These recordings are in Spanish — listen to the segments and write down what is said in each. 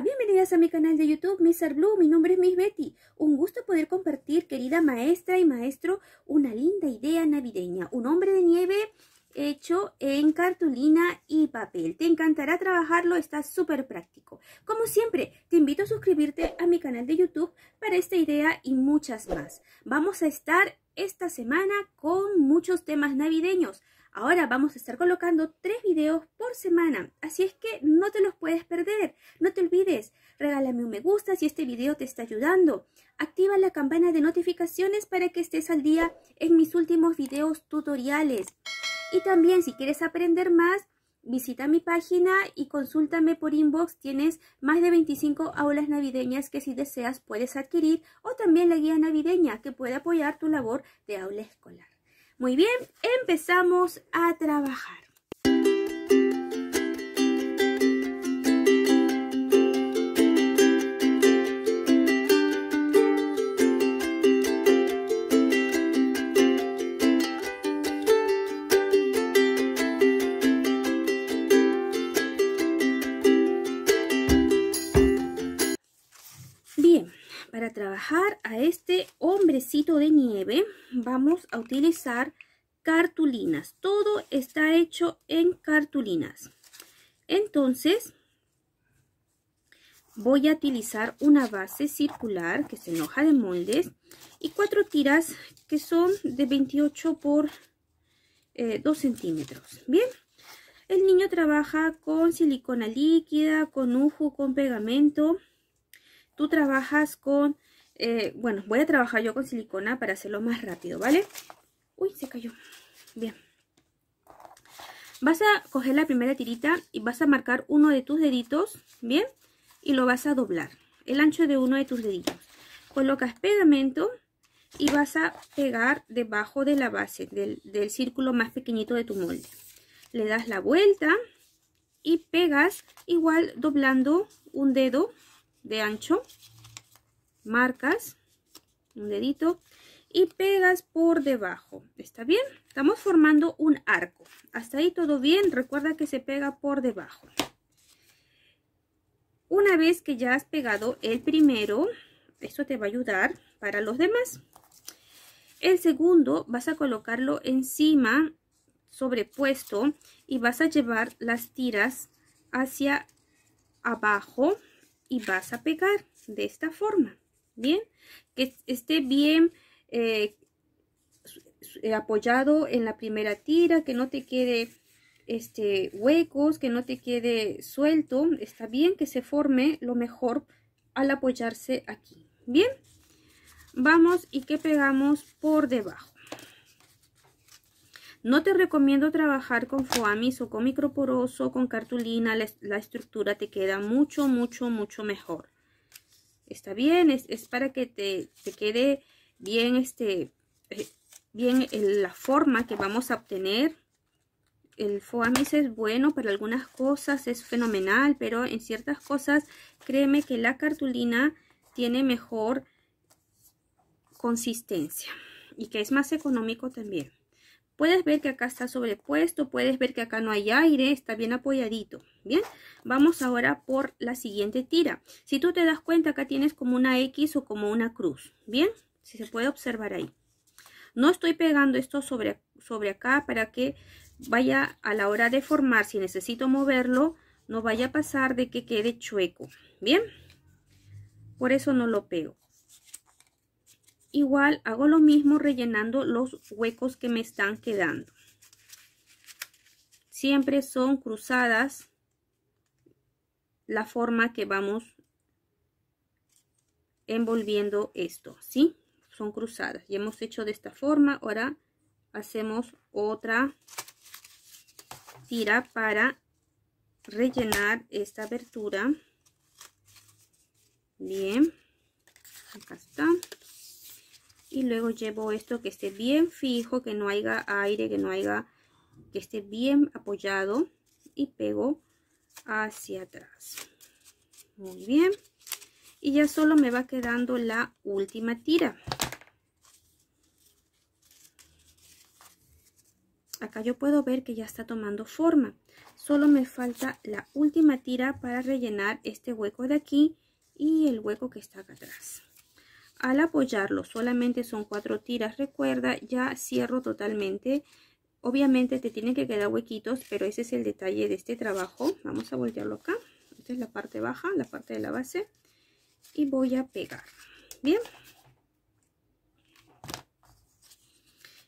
bienvenidas a mi canal de YouTube Mr. Blue, mi nombre es Miss Betty. Un gusto poder compartir, querida maestra y maestro, una linda idea navideña. Un hombre de nieve hecho en cartulina y papel. Te encantará trabajarlo, está súper práctico. Como siempre, te invito a suscribirte a mi canal de YouTube para esta idea y muchas más. Vamos a estar esta semana con muchos temas navideños. Ahora vamos a estar colocando tres videos por semana, así es que no te los puedes perder. No te olvides, regálame un me gusta si este video te está ayudando. Activa la campana de notificaciones para que estés al día en mis últimos videos tutoriales. Y también si quieres aprender más, visita mi página y consúltame por inbox. Tienes más de 25 aulas navideñas que si deseas puedes adquirir o también la guía navideña que puede apoyar tu labor de aula escolar. Muy bien, empezamos a trabajar. Bien, para trabajar a este hombrecito de nieve vamos a utilizar cartulinas. Todo está hecho en cartulinas. Entonces, voy a utilizar una base circular que se enoja de moldes y cuatro tiras que son de 28 por 2 eh, centímetros. Bien, el niño trabaja con silicona líquida, con ujo con pegamento. Tú trabajas con eh, bueno, voy a trabajar yo con silicona para hacerlo más rápido, ¿vale? Uy, se cayó. Bien. Vas a coger la primera tirita y vas a marcar uno de tus deditos, ¿bien? Y lo vas a doblar, el ancho de uno de tus deditos. Colocas pegamento y vas a pegar debajo de la base del, del círculo más pequeñito de tu molde. Le das la vuelta y pegas igual doblando un dedo de ancho marcas, un dedito, y pegas por debajo. ¿Está bien? Estamos formando un arco. Hasta ahí todo bien. Recuerda que se pega por debajo. Una vez que ya has pegado el primero, esto te va a ayudar para los demás. El segundo vas a colocarlo encima, sobrepuesto, y vas a llevar las tiras hacia abajo y vas a pegar de esta forma. Bien, que esté bien eh, eh, apoyado en la primera tira, que no te quede este, huecos, que no te quede suelto. Está bien que se forme lo mejor al apoyarse aquí. Bien, vamos y que pegamos por debajo. No te recomiendo trabajar con foamis o con microporoso, con cartulina, la estructura te queda mucho, mucho, mucho mejor está bien, es, para que te, te, quede bien, este, eh, bien la forma que vamos a obtener. El foamis es bueno para algunas cosas, es fenomenal, pero en ciertas cosas créeme que la cartulina tiene mejor consistencia y que es más económico también. Puedes ver que acá está sobrepuesto, puedes ver que acá no hay aire, está bien apoyadito. Bien, vamos ahora por la siguiente tira. Si tú te das cuenta, acá tienes como una X o como una cruz. Bien, si se puede observar ahí. No estoy pegando esto sobre, sobre acá para que vaya a la hora de formar, si necesito moverlo, no vaya a pasar de que quede chueco. Bien, por eso no lo pego igual hago lo mismo rellenando los huecos que me están quedando siempre son cruzadas la forma que vamos envolviendo esto ¿sí? son cruzadas y hemos hecho de esta forma ahora hacemos otra tira para rellenar esta abertura bien acá está y luego llevo esto que esté bien fijo, que no haya aire, que no haya, que esté bien apoyado y pego hacia atrás. Muy bien. Y ya solo me va quedando la última tira. Acá yo puedo ver que ya está tomando forma. Solo me falta la última tira para rellenar este hueco de aquí y el hueco que está acá atrás al apoyarlo solamente son cuatro tiras recuerda ya cierro totalmente obviamente te tienen que quedar huequitos pero ese es el detalle de este trabajo vamos a voltearlo acá esta es la parte baja la parte de la base y voy a pegar bien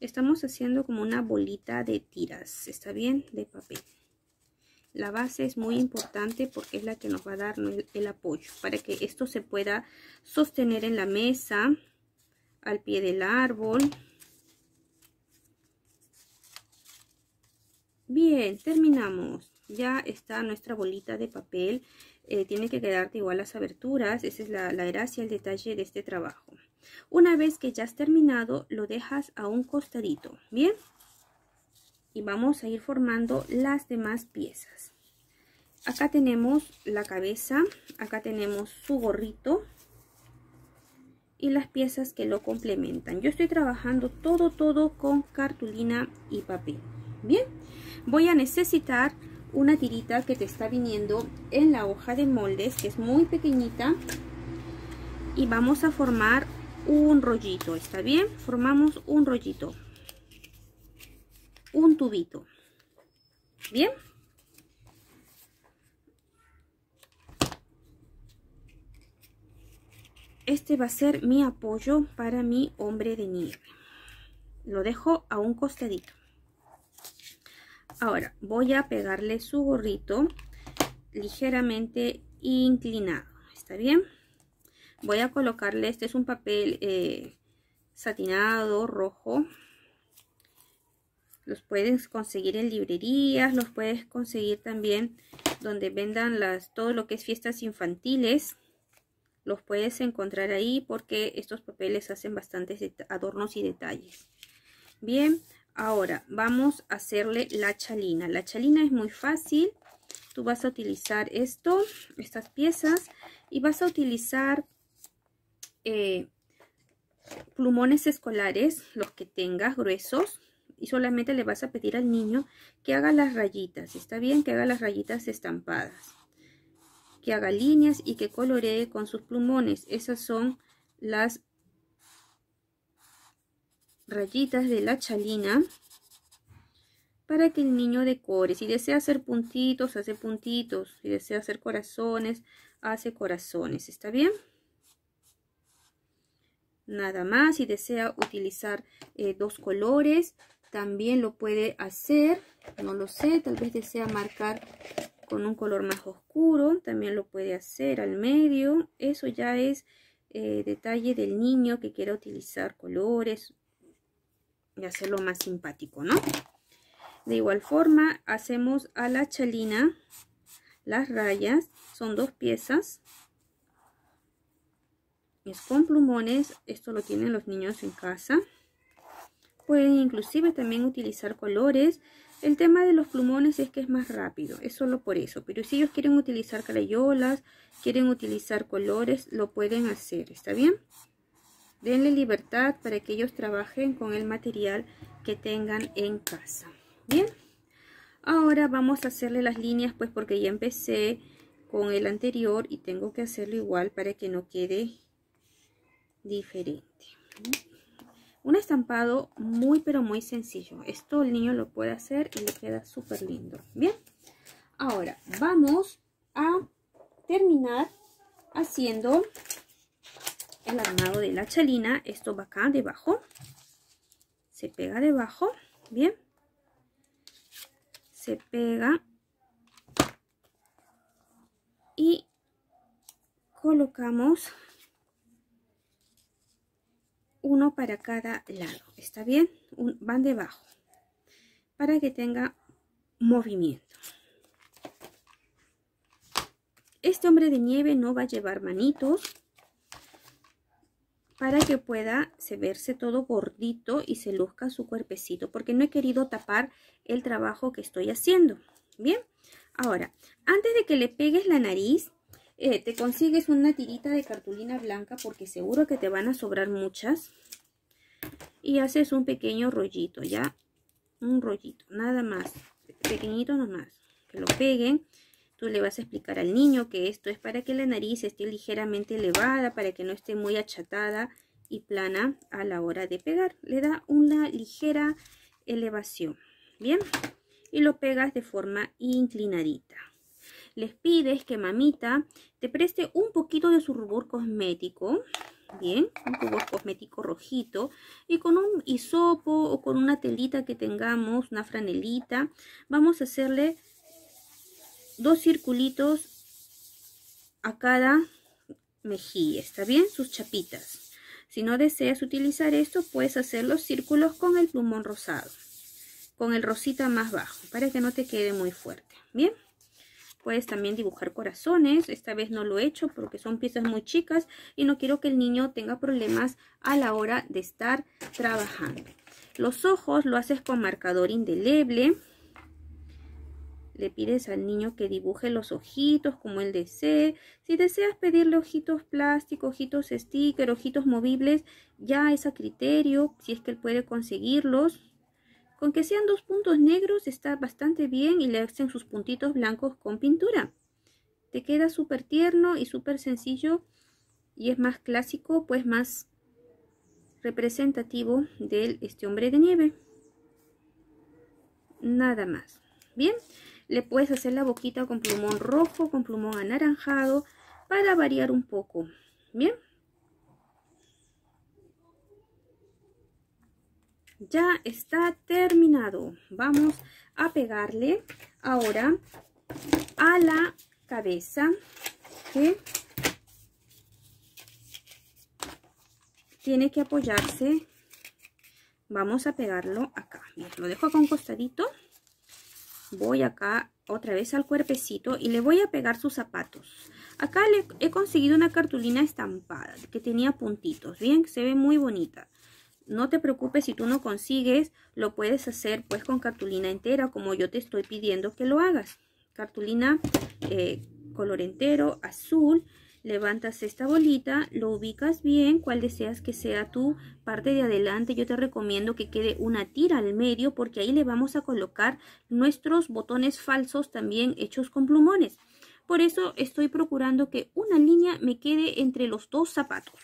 estamos haciendo como una bolita de tiras está bien de papel la base es muy importante porque es la que nos va a dar el, apoyo para que esto se pueda sostener en la mesa, al pie del árbol. Bien, terminamos. Ya está nuestra bolita de papel. Eh, tiene que quedarte igual las aberturas. Esa es la, la gracia, el detalle de este trabajo. Una vez que ya has terminado, lo dejas a un costadito. Bien y vamos a ir formando las demás piezas acá tenemos la cabeza acá tenemos su gorrito y las piezas que lo complementan yo estoy trabajando todo todo con cartulina y papel bien voy a necesitar una tirita que te está viniendo en la hoja de moldes que es muy pequeñita y vamos a formar un rollito está bien formamos un rollito un tubito. ¿Bien? Este va a ser mi apoyo para mi hombre de nieve. Lo dejo a un costadito. Ahora voy a pegarle su gorrito ligeramente inclinado. ¿Está bien? Voy a colocarle, este es un papel eh, satinado, rojo. Los puedes conseguir en librerías, los puedes conseguir también donde vendan las, todo lo que es fiestas infantiles. Los puedes encontrar ahí porque estos papeles hacen bastantes adornos y detalles. Bien, ahora vamos a hacerle la chalina. La chalina es muy fácil. Tú vas a utilizar esto, estas piezas y vas a utilizar eh, plumones escolares, los que tengas gruesos y solamente le vas a pedir al niño que haga las rayitas, está bien, que haga las rayitas estampadas, que haga líneas y que coloree con sus plumones, esas son las rayitas de la chalina para que el niño decore. Si desea hacer puntitos, hace puntitos. Si desea hacer corazones, hace corazones. ¿Está bien? Nada más. Si desea utilizar eh, dos colores, también lo puede hacer, no lo sé, tal vez desea marcar con un color más oscuro, también lo puede hacer al medio, eso ya es eh, detalle del niño que quiera utilizar colores y hacerlo más simpático, ¿no? De igual forma hacemos a la chalina las rayas, son dos piezas, es con plumones, esto lo tienen los niños en casa. Pueden inclusive también utilizar colores. El tema de los plumones es que es más rápido, es solo por eso. Pero si ellos quieren utilizar crayolas, quieren utilizar colores, lo pueden hacer, ¿está bien? Denle libertad para que ellos trabajen con el material que tengan en casa. Bien, ahora vamos a hacerle las líneas pues porque ya empecé con el anterior y tengo que hacerlo igual para que no quede diferente. Un estampado muy pero muy sencillo. Esto el niño lo puede hacer y le queda súper lindo. Bien, ahora vamos a terminar haciendo el armado de la chalina. Esto va acá debajo. Se pega debajo. Bien. Se pega. Y colocamos uno para cada lado, ¿está bien? Un, van debajo para que tenga movimiento. Este hombre de nieve no va a llevar manitos para que pueda verse todo gordito y se luzca su cuerpecito, porque no he querido tapar el trabajo que estoy haciendo. Bien, ahora, antes de que le pegues la nariz, eh, te consigues una tirita de cartulina blanca porque seguro que te van a sobrar muchas. Y haces un pequeño rollito, ¿ya? Un rollito, nada más, pequeñito nomás, que lo peguen. Tú le vas a explicar al niño que esto es para que la nariz esté ligeramente elevada, para que no esté muy achatada y plana a la hora de pegar. Le da una ligera elevación, ¿bien? Y lo pegas de forma inclinadita les pides que mamita te preste un poquito de su rubor cosmético, bien, un rubor cosmético rojito, y con un hisopo o con una telita que tengamos, una franelita, vamos a hacerle dos circulitos a cada mejilla, ¿está bien? Sus chapitas. Si no deseas utilizar esto, puedes hacer los círculos con el plumón rosado, con el rosita más bajo, para que no te quede muy fuerte, ¿bien? Puedes también dibujar corazones. Esta vez no lo he hecho porque son piezas muy chicas y no quiero que el niño tenga problemas a la hora de estar trabajando. Los ojos lo haces con marcador indeleble. Le pides al niño que dibuje los ojitos como él desee. Si deseas pedirle ojitos plásticos, ojitos sticker, ojitos movibles, ya es a criterio, si es que él puede conseguirlos, con que sean dos puntos negros está bastante bien y le hacen sus puntitos blancos con pintura. Te queda súper tierno y súper sencillo y es más clásico, pues más representativo de este hombre de nieve. Nada más. Bien, le puedes hacer la boquita con plumón rojo, con plumón anaranjado, para variar un poco. Bien. ya está terminado. Vamos a pegarle ahora a la cabeza que tiene que apoyarse. Vamos a pegarlo acá. lo dejo acá un costadito. Voy acá otra vez al cuerpecito y le voy a pegar sus zapatos. Acá le he conseguido una cartulina estampada que tenía puntitos. Bien, se ve muy bonita no te preocupes si tú no consigues, lo puedes hacer pues con cartulina entera como yo te estoy pidiendo que lo hagas. Cartulina eh, color entero, azul, levantas esta bolita, lo ubicas bien, cuál deseas que sea tu parte de adelante. Yo te recomiendo que quede una tira al medio porque ahí le vamos a colocar nuestros botones falsos también hechos con plumones. Por eso estoy procurando que una línea me quede entre los dos zapatos.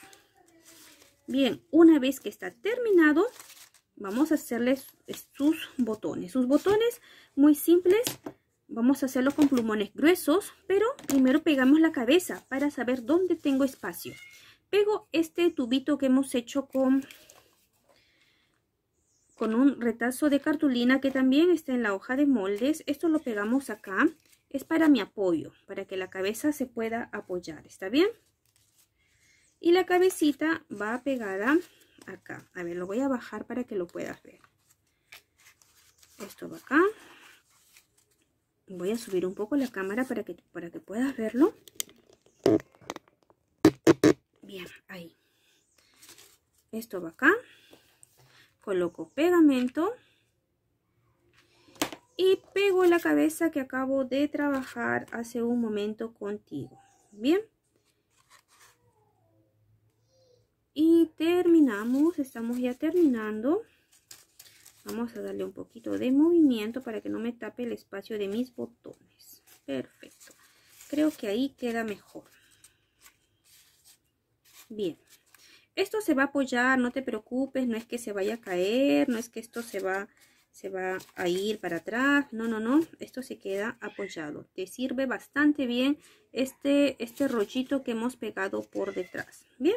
Bien, una vez que está terminado, vamos a hacerles sus botones. Sus botones muy simples, vamos a hacerlo con plumones gruesos, pero primero pegamos la cabeza para saber dónde tengo espacio. Pego este tubito que hemos hecho con, con un retazo de cartulina que también está en la hoja de moldes. Esto lo pegamos acá, es para mi apoyo, para que la cabeza se pueda apoyar, ¿está bien? y la cabecita va pegada acá. A ver, lo voy a bajar para que lo puedas ver. Esto va acá. Voy a subir un poco la cámara para que, para que puedas verlo. Bien, ahí. Esto va acá. Coloco pegamento. Y pego la cabeza que acabo de trabajar hace un momento contigo. Bien. y terminamos estamos ya terminando vamos a darle un poquito de movimiento para que no me tape el espacio de mis botones perfecto creo que ahí queda mejor bien esto se va a apoyar no te preocupes no es que se vaya a caer no es que esto se va se va a ir para atrás no no no esto se queda apoyado te sirve bastante bien este este rollito que hemos pegado por detrás bien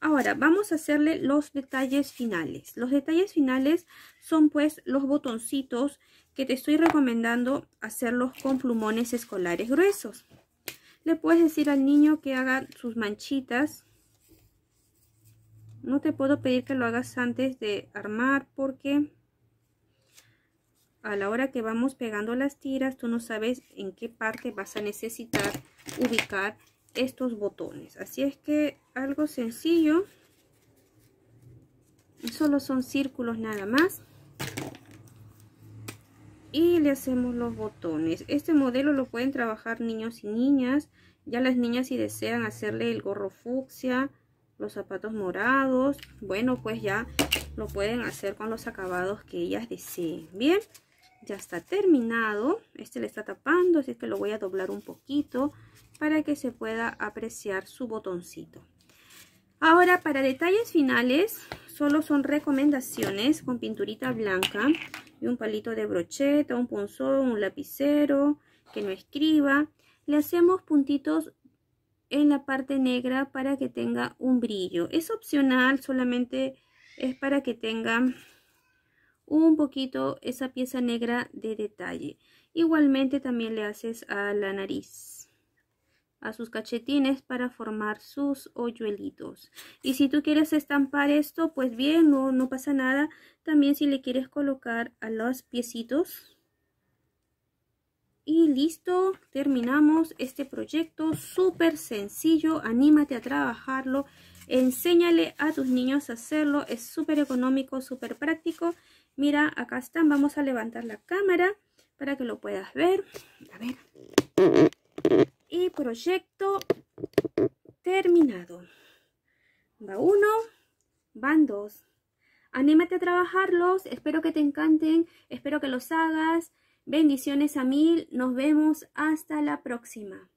Ahora vamos a hacerle los detalles finales. Los detalles finales son pues los botoncitos que te estoy recomendando hacerlos con plumones escolares gruesos. Le puedes decir al niño que haga sus manchitas. No te puedo pedir que lo hagas antes de armar porque a la hora que vamos pegando las tiras tú no sabes en qué parte vas a necesitar ubicar estos botones así es que algo sencillo solo son círculos nada más y le hacemos los botones este modelo lo pueden trabajar niños y niñas ya las niñas si desean hacerle el gorro fucsia los zapatos morados bueno pues ya lo pueden hacer con los acabados que ellas deseen bien ya está terminado este le está tapando así que lo voy a doblar un poquito para que se pueda apreciar su botoncito. Ahora para detalles finales, solo son recomendaciones con pinturita blanca y un palito de brocheta, un punzón, un lapicero, que no escriba. Le hacemos puntitos en la parte negra para que tenga un brillo. Es opcional, solamente es para que tenga un poquito esa pieza negra de detalle. Igualmente también le haces a la nariz a sus cachetines para formar sus hoyuelitos. Y si tú quieres estampar esto, pues bien, no, no pasa nada. También si le quieres colocar a los piecitos. Y listo, terminamos este proyecto súper sencillo. Anímate a trabajarlo. Enséñale a tus niños a hacerlo. Es súper económico, súper práctico. Mira, acá están. Vamos a levantar la cámara para que lo puedas ver. Y proyecto terminado. Va uno, van dos. Anímate a trabajarlos, espero que te encanten, espero que los hagas. Bendiciones a mil, nos vemos hasta la próxima.